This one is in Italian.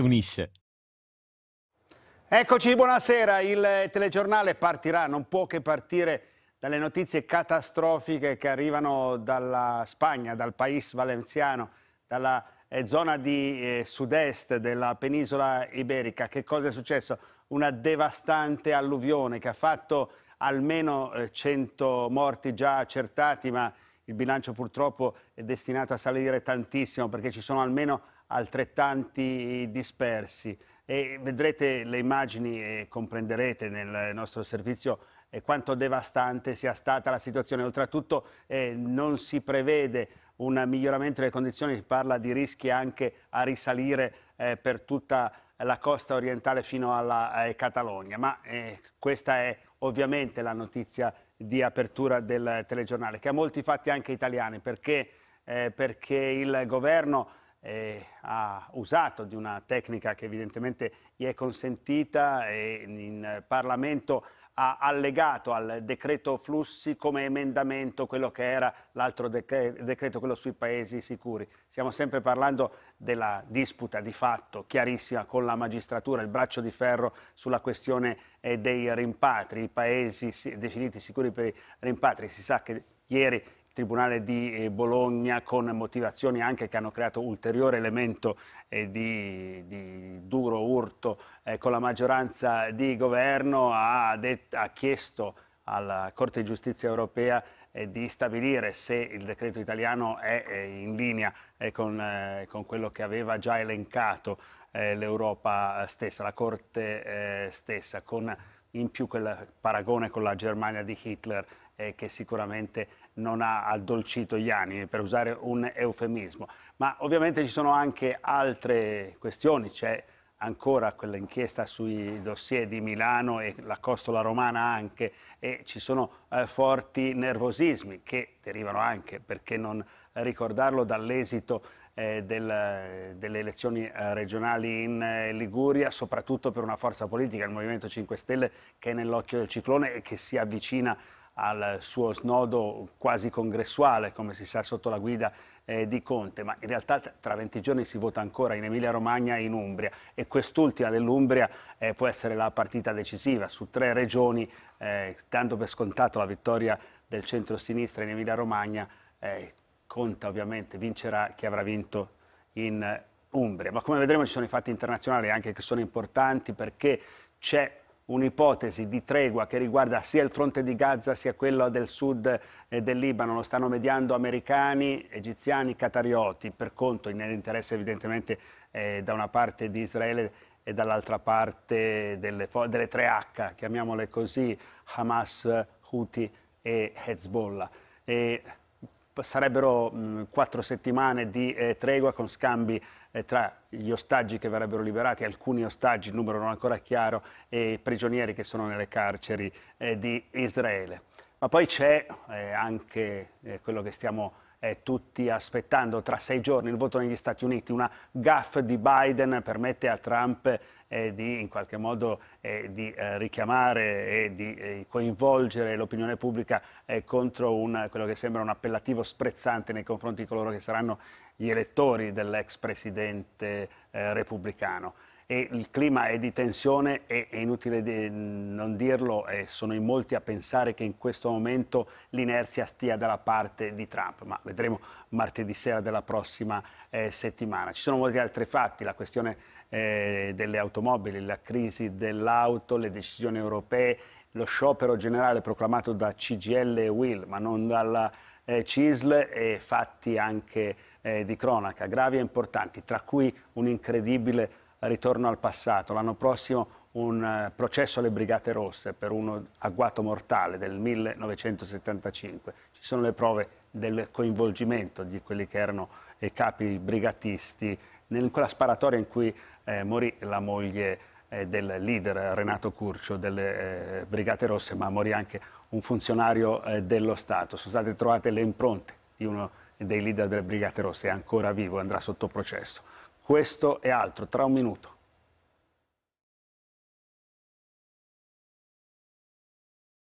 unisce. Eccoci, buonasera. Il telegiornale partirà, non può che partire dalle notizie catastrofiche che arrivano dalla Spagna, dal paese valenziano, dalla eh, zona di eh, sud-est della penisola iberica. Che cosa è successo? Una devastante alluvione che ha fatto almeno eh, 100 morti già accertati, ma il bilancio purtroppo è destinato a salire tantissimo perché ci sono almeno altrettanti dispersi e vedrete le immagini e comprenderete nel nostro servizio eh, quanto devastante sia stata la situazione. Oltretutto eh, non si prevede un miglioramento delle condizioni, si parla di rischi anche a risalire eh, per tutta la costa orientale fino alla eh, Catalogna, ma eh, questa è ovviamente la notizia di apertura del telegiornale, che ha molti fatti anche italiani, perché, eh, perché il governo eh, ha usato di una tecnica che evidentemente gli è consentita e in Parlamento ha allegato al decreto flussi come emendamento quello che era l'altro decreto, quello sui paesi sicuri. Stiamo sempre parlando della disputa di fatto chiarissima con la magistratura, il braccio di ferro sulla questione eh, dei rimpatri, i paesi definiti sicuri per i rimpatri. Si sa che ieri Tribunale di eh, Bologna con motivazioni anche che hanno creato ulteriore elemento eh, di, di duro urto eh, con la maggioranza di governo, ha, detto, ha chiesto alla Corte di Giustizia europea di stabilire se il decreto italiano è in linea con, con quello che aveva già elencato l'Europa stessa, la Corte stessa, con in più quel paragone con la Germania di Hitler eh, che sicuramente non ha addolcito gli animi, per usare un eufemismo. Ma ovviamente ci sono anche altre questioni, c'è ancora quell'inchiesta sui dossier di Milano e la costola romana anche e ci sono eh, forti nervosismi che derivano anche, perché non ricordarlo, dall'esito eh, del, delle elezioni eh, regionali in eh, Liguria, soprattutto per una forza politica, il Movimento 5 Stelle, che è nell'occhio del ciclone e che si avvicina al suo snodo quasi congressuale, come si sa sotto la guida eh, di Conte, ma in realtà tra 20 giorni si vota ancora in Emilia Romagna e in Umbria e quest'ultima dell'Umbria eh, può essere la partita decisiva su tre regioni, eh, dando per scontato la vittoria del centro-sinistra in Emilia Romagna, eh, Conte ovviamente vincerà chi avrà vinto in Umbria. Ma come vedremo ci sono i fatti internazionali anche che sono importanti perché c'è un'ipotesi di tregua che riguarda sia il fronte di Gaza sia quello del sud eh, del Libano, lo stanno mediando americani, egiziani, catarioti, per conto nell'interesse evidentemente eh, da una parte di Israele e dall'altra parte delle, delle 3H, chiamiamole così, Hamas, Houthi e Hezbollah. E sarebbero mh, quattro settimane di eh, tregua con scambi eh, tra gli ostaggi che verrebbero liberati, alcuni ostaggi, il numero non ancora chiaro, e i prigionieri che sono nelle carceri eh, di Israele. Ma poi c'è eh, anche eh, quello che stiamo eh, tutti aspettando tra sei giorni il voto negli Stati Uniti, una gaffe di Biden permette a Trump eh, di in qualche modo eh, di eh, richiamare e di eh, coinvolgere l'opinione pubblica eh, contro un, quello che sembra un appellativo sprezzante nei confronti di coloro che saranno gli elettori dell'ex presidente repubblicano e il clima è di tensione e è inutile non dirlo, eh, sono in molti a pensare che in questo momento l'inerzia stia dalla parte di Trump, ma vedremo martedì sera della prossima eh, settimana. Ci sono molti altri fatti, la questione eh, delle automobili, la crisi dell'auto, le decisioni europee, lo sciopero generale proclamato da CGL e Will, ma non dalla eh, CISL e fatti anche eh, di cronaca gravi e importanti, tra cui un incredibile ritorno al passato. L'anno prossimo un eh, processo alle Brigate Rosse per un agguato mortale del 1975. Ci sono le prove del coinvolgimento di quelli che erano i capi brigatisti in quella sparatoria in cui eh, morì la moglie eh, del leader Renato Curcio delle eh, Brigate Rosse, ma morì anche un funzionario eh, dello Stato. Sono state trovate le impronte di uno dei leader delle Brigate Rosse, è ancora vivo, andrà sotto processo questo e altro, tra un minuto.